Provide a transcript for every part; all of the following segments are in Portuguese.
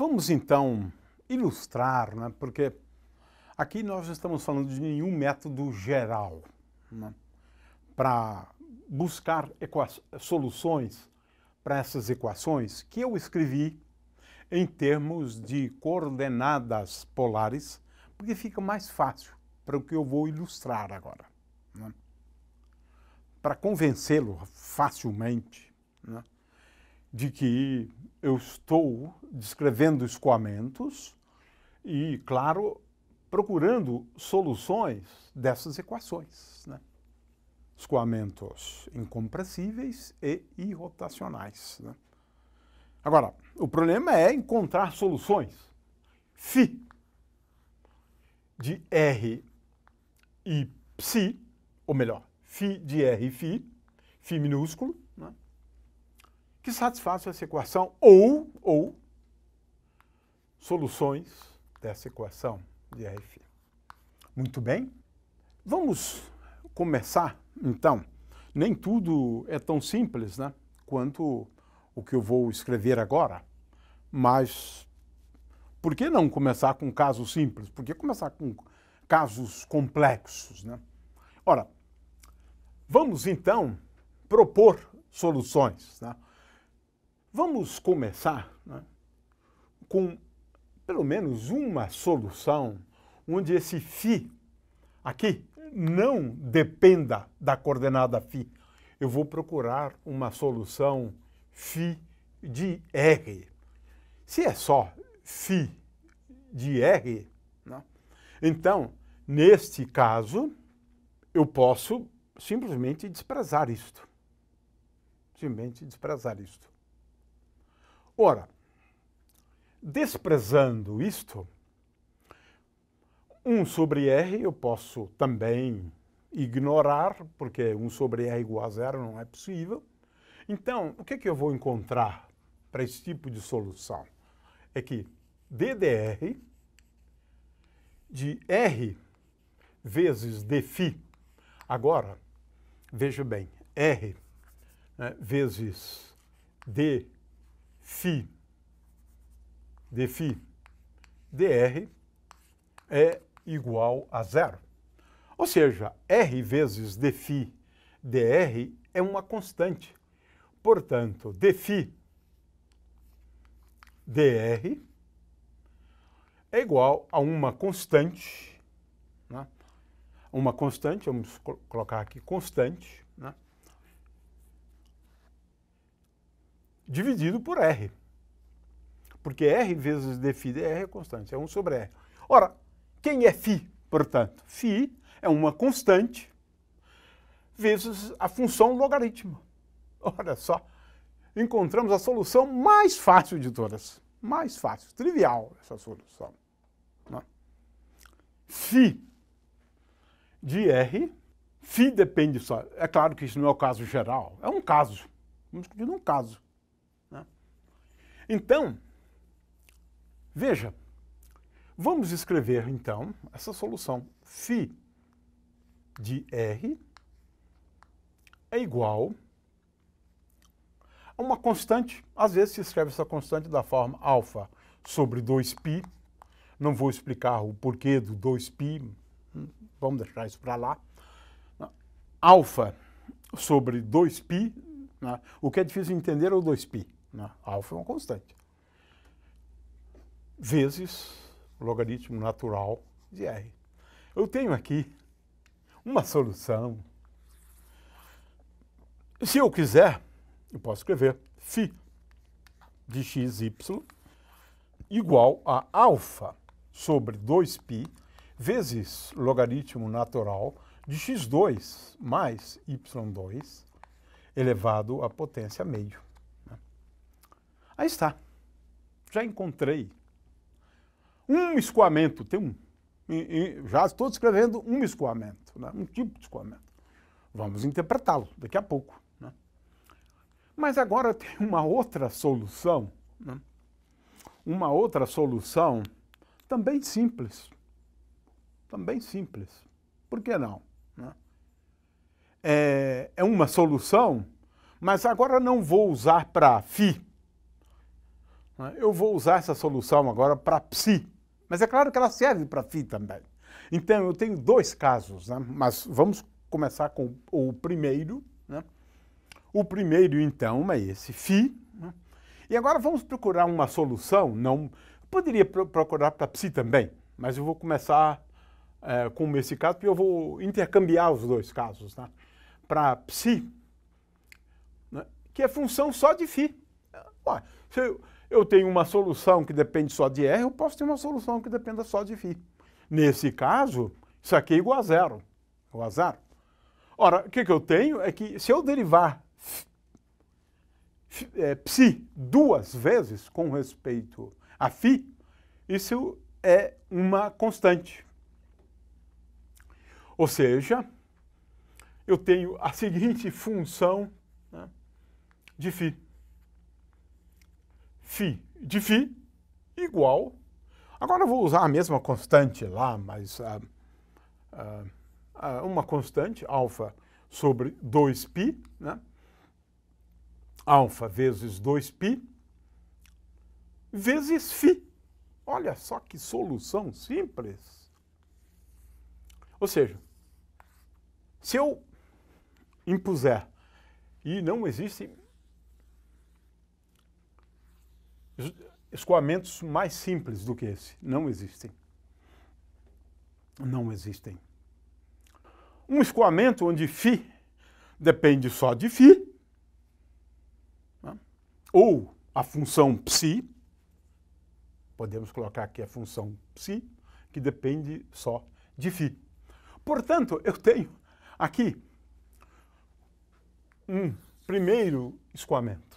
Vamos então ilustrar, né? porque aqui nós estamos falando de nenhum método geral né? para buscar soluções para essas equações que eu escrevi em termos de coordenadas polares, porque fica mais fácil para o que eu vou ilustrar agora. Né? Para convencê-lo facilmente né, de que eu estou descrevendo escoamentos e, claro, procurando soluções dessas equações. Né? Escoamentos incompressíveis e irrotacionais. Né? Agora, o problema é encontrar soluções. Φ de R e psi, ou melhor, φ de R e φ, φ minúsculo, que satisfaçam essa equação ou, ou soluções dessa equação de RF. Muito bem, vamos começar então. Nem tudo é tão simples né, quanto o que eu vou escrever agora, mas por que não começar com casos simples? Por que começar com casos complexos? Né? Ora, vamos então propor soluções. Né? Vamos começar né, com pelo menos uma solução onde esse φ aqui não dependa da coordenada φ. Eu vou procurar uma solução φ de R. Se é só φ de R, né, então, neste caso, eu posso simplesmente desprezar isto. Simplesmente desprezar isto. Ora, desprezando isto, 1 sobre R eu posso também ignorar, porque 1 sobre R igual a zero não é possível. Então, o que, é que eu vou encontrar para esse tipo de solução? É que DDR de R vezes dφ. Agora, veja bem, R né, vezes dφ φ, dφ, dr é igual a zero. Ou seja, r vezes dφ, dr é uma constante. Portanto, dφ, dr é igual a uma constante, né? uma constante, vamos colocar aqui constante, né? dividido por R. Porque R vezes dφ R é constante, é 1 sobre R. Ora, quem é φ, portanto? φ é uma constante vezes a função logaritmo. Olha só, encontramos a solução mais fácil de todas. Mais fácil, trivial essa solução. Né? Φ de R, φ depende só, é claro que isso não é o caso geral, é um caso. Vamos discutir um caso. Então, veja, vamos escrever então essa solução φ de R é igual a uma constante, às vezes se escreve essa constante da forma alfa sobre 2π, não vou explicar o porquê do 2π, vamos deixar isso para lá, alfa sobre 2π, né? o que é difícil entender é o 2π, né? Alfa é uma constante. Vezes logaritmo natural de R. Eu tenho aqui uma solução. Se eu quiser, eu posso escrever φ de xy igual a alfa sobre 2π vezes logaritmo natural de x2 mais y2 elevado à potência meio. Aí está. Já encontrei. Um escoamento, tem um. já estou descrevendo um escoamento, né? um tipo de escoamento. Vamos interpretá-lo daqui a pouco. Né? Mas agora tem uma outra solução, né? uma outra solução também simples. Também simples. Por que não? Né? É, é uma solução, mas agora não vou usar para Φ né? Eu vou usar essa solução agora para psi, mas é claro que ela serve para fi também. Então, eu tenho dois casos, né? mas vamos começar com o primeiro. Né? O primeiro, então, é esse φ. Né? E agora vamos procurar uma solução. Não Poderia pro procurar para psi também, mas eu vou começar é, com esse caso, porque eu vou intercambiar os dois casos. Né? Para psi, né? que é função só de φ. Ué, se eu eu tenho uma solução que depende só de R, eu posso ter uma solução que dependa só de φ. Nesse caso, isso aqui é igual a zero. Igual a zero. Ora, o que, que eu tenho é que se eu derivar é, psi duas vezes com respeito a φ, isso é uma constante. Ou seja, eu tenho a seguinte função né, de φ φ de φ igual. Agora eu vou usar a mesma constante lá, mas ah, ah, ah, uma constante, alfa sobre 2π, né? alfa vezes 2π, vezes φ. Olha só que solução simples. Ou seja, se eu impuser, e não existem escoamentos mais simples do que esse não existem. Não existem. Um escoamento onde Φ depende só de Φ, né? ou a função Psi, podemos colocar aqui a função Psi, que depende só de Φ. Portanto, eu tenho aqui um primeiro escoamento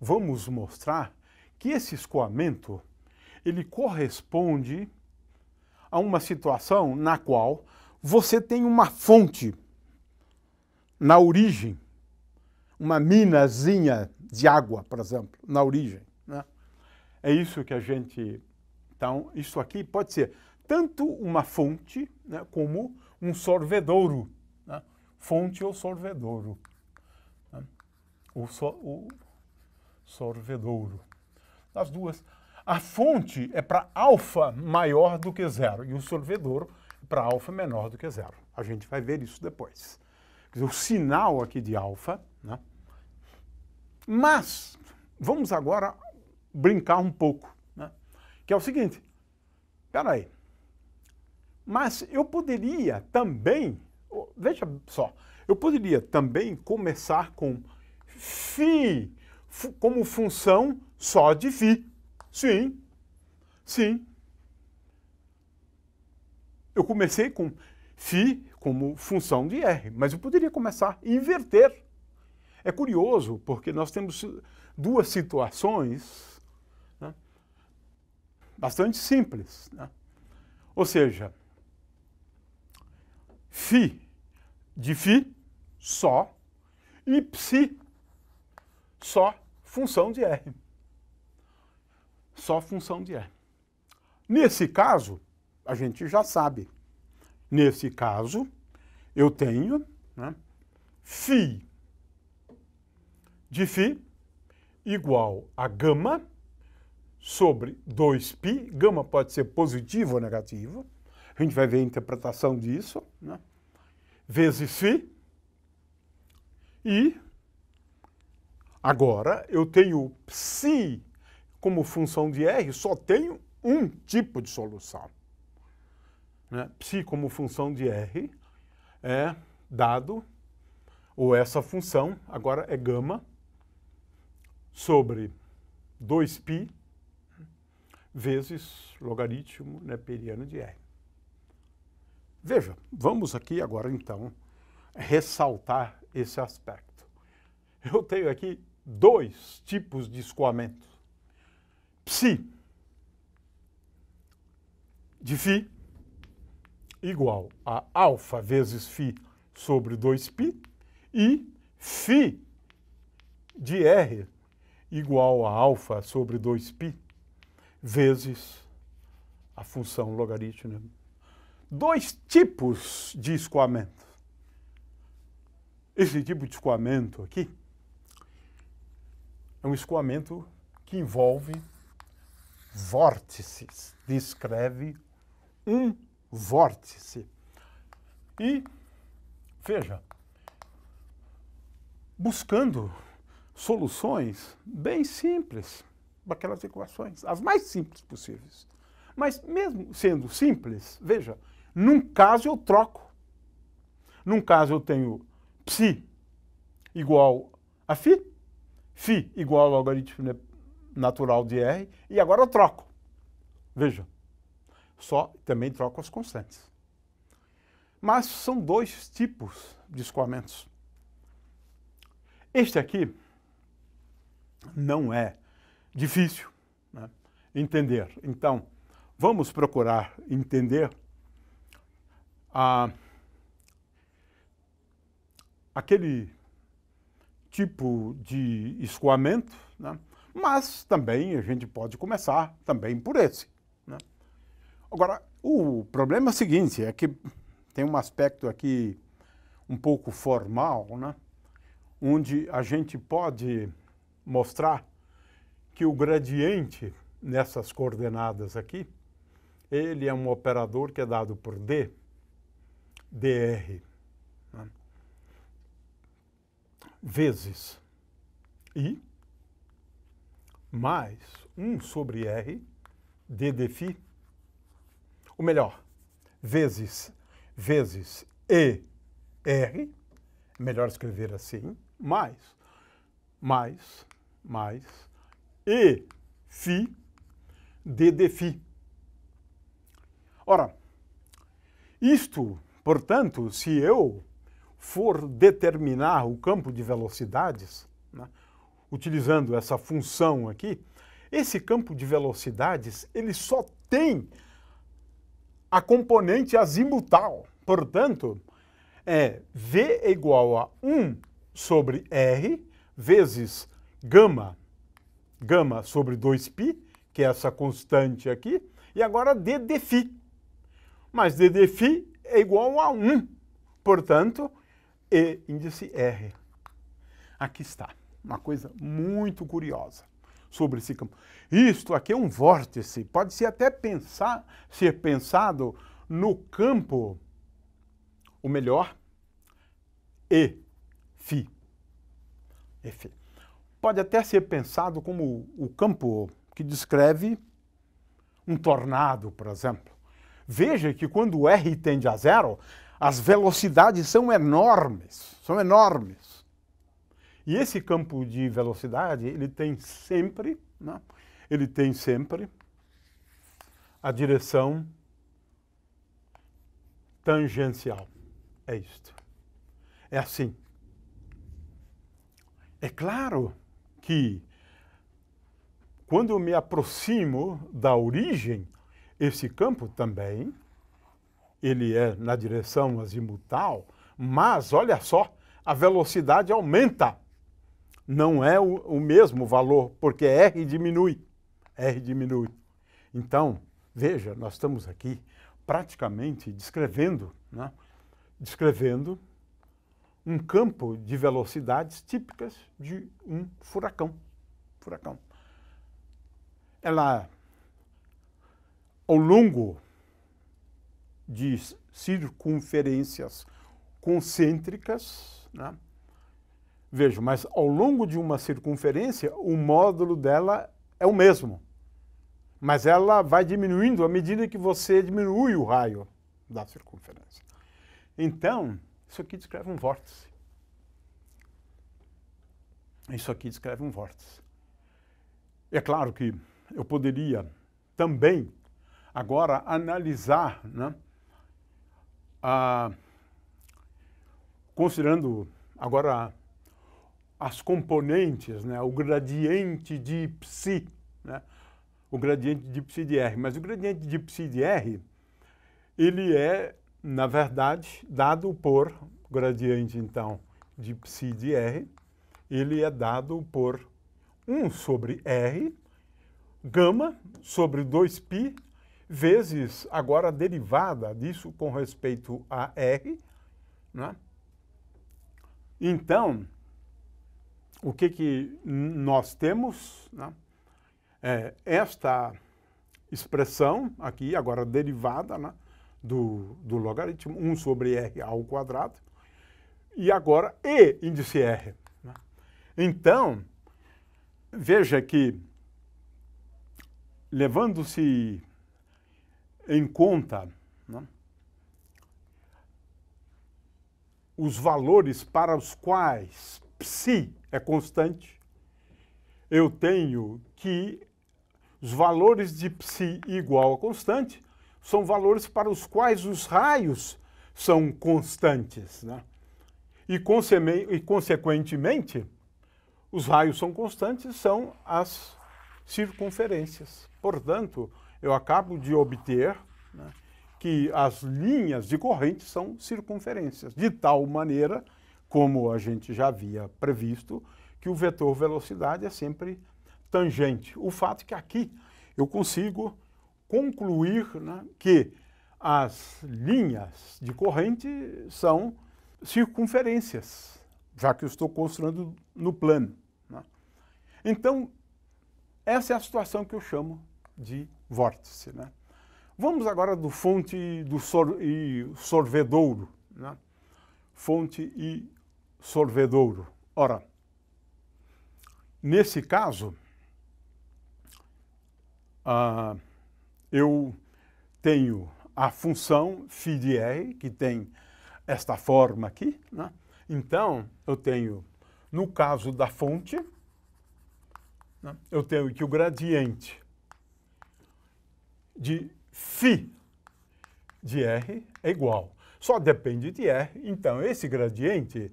vamos mostrar que esse escoamento ele corresponde a uma situação na qual você tem uma fonte na origem, uma minazinha de água, por exemplo, na origem. Né? É isso que a gente. Então, isso aqui pode ser tanto uma fonte né, como um sorvedouro. Né? Fonte ou sorvedouro. Né? O, so, sorvedouro. As duas. A fonte é para alfa maior do que zero e o sorvedouro é para alfa menor do que zero. A gente vai ver isso depois. Dizer, o sinal aqui de alfa. Né? Mas vamos agora brincar um pouco, né? que é o seguinte, espera aí, mas eu poderia também, oh, veja só, eu poderia também começar com φ como função só de φ. Sim, sim. Eu comecei com φ como função de R, mas eu poderia começar a inverter. É curioso, porque nós temos duas situações né, bastante simples. Né? Ou seja, φ de φ só e psi só função de R. Só função de R. Nesse caso, a gente já sabe. Nesse caso, eu tenho né, φ de φ igual a gama sobre 2π. Gama pode ser positivo ou negativo. A gente vai ver a interpretação disso. Né, vezes φ e Agora, eu tenho psi como função de R, só tenho um tipo de solução. Né? Psi como função de R é dado, ou essa função, agora é gama, sobre 2π vezes logaritmo neperiano né, de R. Veja, vamos aqui agora então ressaltar esse aspecto. Eu tenho aqui dois tipos de escoamento. Psi de Φ igual a alfa vezes Φ sobre 2π e Φ de R igual a alfa sobre 2π vezes a função logarítmica. Dois tipos de escoamento. Esse tipo de escoamento aqui é um escoamento que envolve vórtices. Descreve um vórtice. E, veja, buscando soluções bem simples daquelas equações, as mais simples possíveis. Mas mesmo sendo simples, veja, num caso eu troco. Num caso eu tenho psi igual a φ, Φ igual ao logaritmo né, natural de R, e agora eu troco. Veja, só também troco as constantes. Mas são dois tipos de escoamentos. Este aqui não é difícil né, entender. Então, vamos procurar entender a, aquele tipo de escoamento, né? mas também a gente pode começar também por esse. Né? Agora, o problema é seguinte é que tem um aspecto aqui um pouco formal, né? onde a gente pode mostrar que o gradiente nessas coordenadas aqui, ele é um operador que é dado por D, dr vezes I mais 1 sobre R d defi, ou melhor, vezes, vezes E R, melhor escrever assim, mais, mais, mais E Φ d defi. Ora, isto, portanto, se eu for determinar o campo de velocidades, né, utilizando essa função aqui, esse campo de velocidades ele só tem a componente azimutal. Portanto, é V igual a 1 sobre R vezes gama, gama sobre 2π, que é essa constante aqui, e agora d dφ. Mas d dφ é igual a 1. Portanto, e índice R. Aqui está, uma coisa muito curiosa sobre esse campo. Isto aqui é um vórtice, pode ser até pensar, ser pensado no campo, o melhor, E, Φ. F. Pode até ser pensado como o campo que descreve um tornado, por exemplo. Veja que quando R tende a zero, as velocidades são enormes, são enormes. E esse campo de velocidade, ele tem sempre, né? ele tem sempre a direção tangencial. É isto. É assim. É claro que quando eu me aproximo da origem, esse campo também ele é na direção azimutal, mas olha só, a velocidade aumenta. Não é o, o mesmo valor, porque R diminui. R diminui. Então, veja, nós estamos aqui praticamente descrevendo, né? descrevendo um campo de velocidades típicas de um furacão. Furacão. Ela, ao longo de circunferências concêntricas. Né? Vejo, mas ao longo de uma circunferência, o módulo dela é o mesmo. Mas ela vai diminuindo à medida que você diminui o raio da circunferência. Então, isso aqui descreve um vórtice. Isso aqui descreve um vórtice. É claro que eu poderia também agora analisar né, ah, considerando agora as componentes, né, o gradiente de psi, né, o gradiente de psi de R. Mas o gradiente de psi de R, ele é, na verdade, dado por gradiente, então, de psi de R, ele é dado por 1 sobre R, gama sobre 2π vezes agora derivada disso com respeito a R. Né? Então, o que, que nós temos? Né? É, esta expressão aqui, agora derivada né, do, do logaritmo 1 sobre r ao quadrado, e agora e índice r. Né? Então, veja que, levando-se em conta né, os valores para os quais psi é constante, eu tenho que os valores de psi igual a constante são valores para os quais os raios são constantes. Né? E, e, consequentemente, os raios são constantes, são as circunferências. Portanto, eu acabo de obter né, que as linhas de corrente são circunferências, de tal maneira, como a gente já havia previsto, que o vetor velocidade é sempre tangente. O fato é que aqui eu consigo concluir né, que as linhas de corrente são circunferências, já que eu estou construindo no plano. Né? Então, essa é a situação que eu chamo de vórtice. Né? Vamos agora do fonte do sor e sorvedouro. Né? Fonte e sorvedouro. Ora, nesse caso, ah, eu tenho a função fidei, que tem esta forma aqui. Né? Então, eu tenho, no caso da fonte, né? eu tenho que o gradiente de φ de R é igual. Só depende de R, então esse gradiente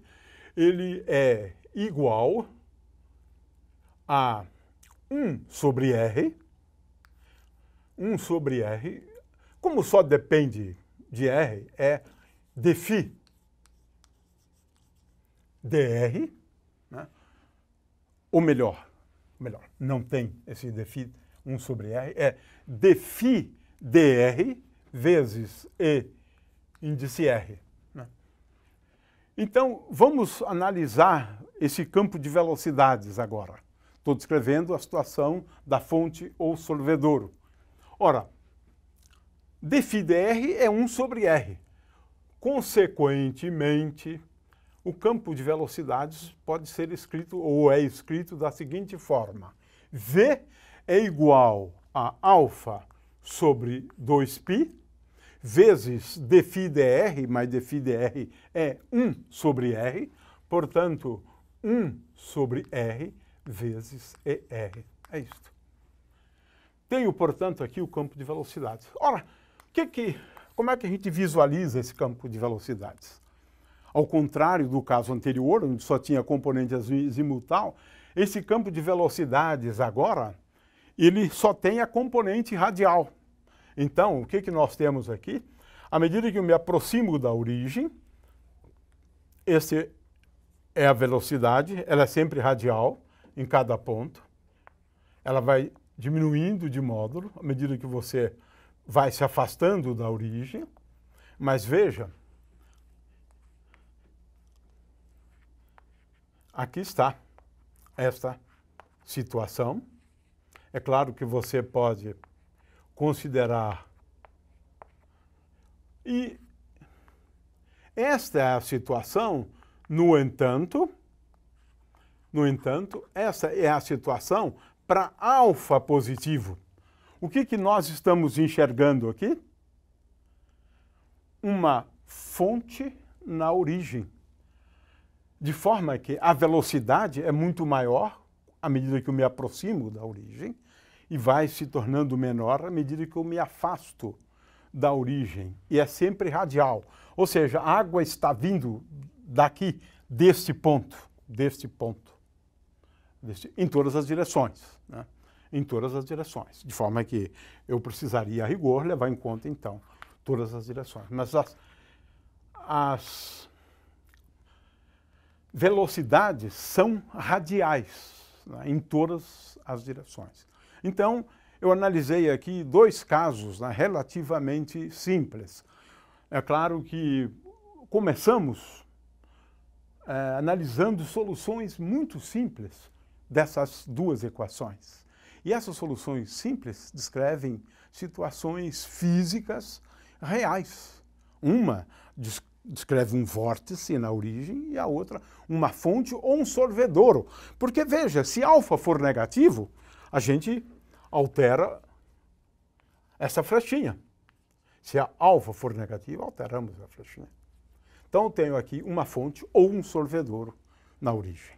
ele é igual a 1 sobre R, 1 sobre R, como só depende de R, é dφ dr, né? ou melhor, melhor, não tem esse dφ 1 sobre R é defi dr vezes E índice R. Né? Então, vamos analisar esse campo de velocidades agora. Estou descrevendo a situação da fonte ou sorvedouro. Ora, defi dr é 1 sobre R. Consequentemente, o campo de velocidades pode ser escrito ou é escrito da seguinte forma. V é igual a alfa sobre 2π vezes dφdr, mas dr é 1 sobre r, portanto, 1 sobre r vezes er. É isto. Tenho, portanto, aqui o campo de velocidades. Ora, que é que, como é que a gente visualiza esse campo de velocidades? Ao contrário do caso anterior, onde só tinha componente azimutal, esse campo de velocidades agora ele só tem a componente radial. Então, o que, que nós temos aqui? À medida que eu me aproximo da origem, esse é a velocidade, ela é sempre radial em cada ponto. Ela vai diminuindo de módulo à medida que você vai se afastando da origem. Mas veja, aqui está esta situação. É claro que você pode considerar. E esta é a situação, no entanto, no entanto, essa é a situação para alfa positivo. O que, que nós estamos enxergando aqui? Uma fonte na origem, de forma que a velocidade é muito maior à medida que eu me aproximo da origem e vai se tornando menor à medida que eu me afasto da origem. E é sempre radial. Ou seja, a água está vindo daqui, deste ponto, deste ponto, em todas as direções. Né? Em todas as direções. De forma que eu precisaria, a rigor, levar em conta, então, todas as direções. Mas as, as velocidades são radiais, né, em todas as direções. Então, eu analisei aqui dois casos né, relativamente simples. É claro que começamos é, analisando soluções muito simples dessas duas equações. E essas soluções simples descrevem situações físicas reais. Uma descreve um vórtice na origem e a outra uma fonte ou um sorvedouro. Porque veja, se alfa for negativo, a gente altera essa flechinha. Se a alfa for negativa, alteramos a flechinha. Então eu tenho aqui uma fonte ou um sorvedouro na origem.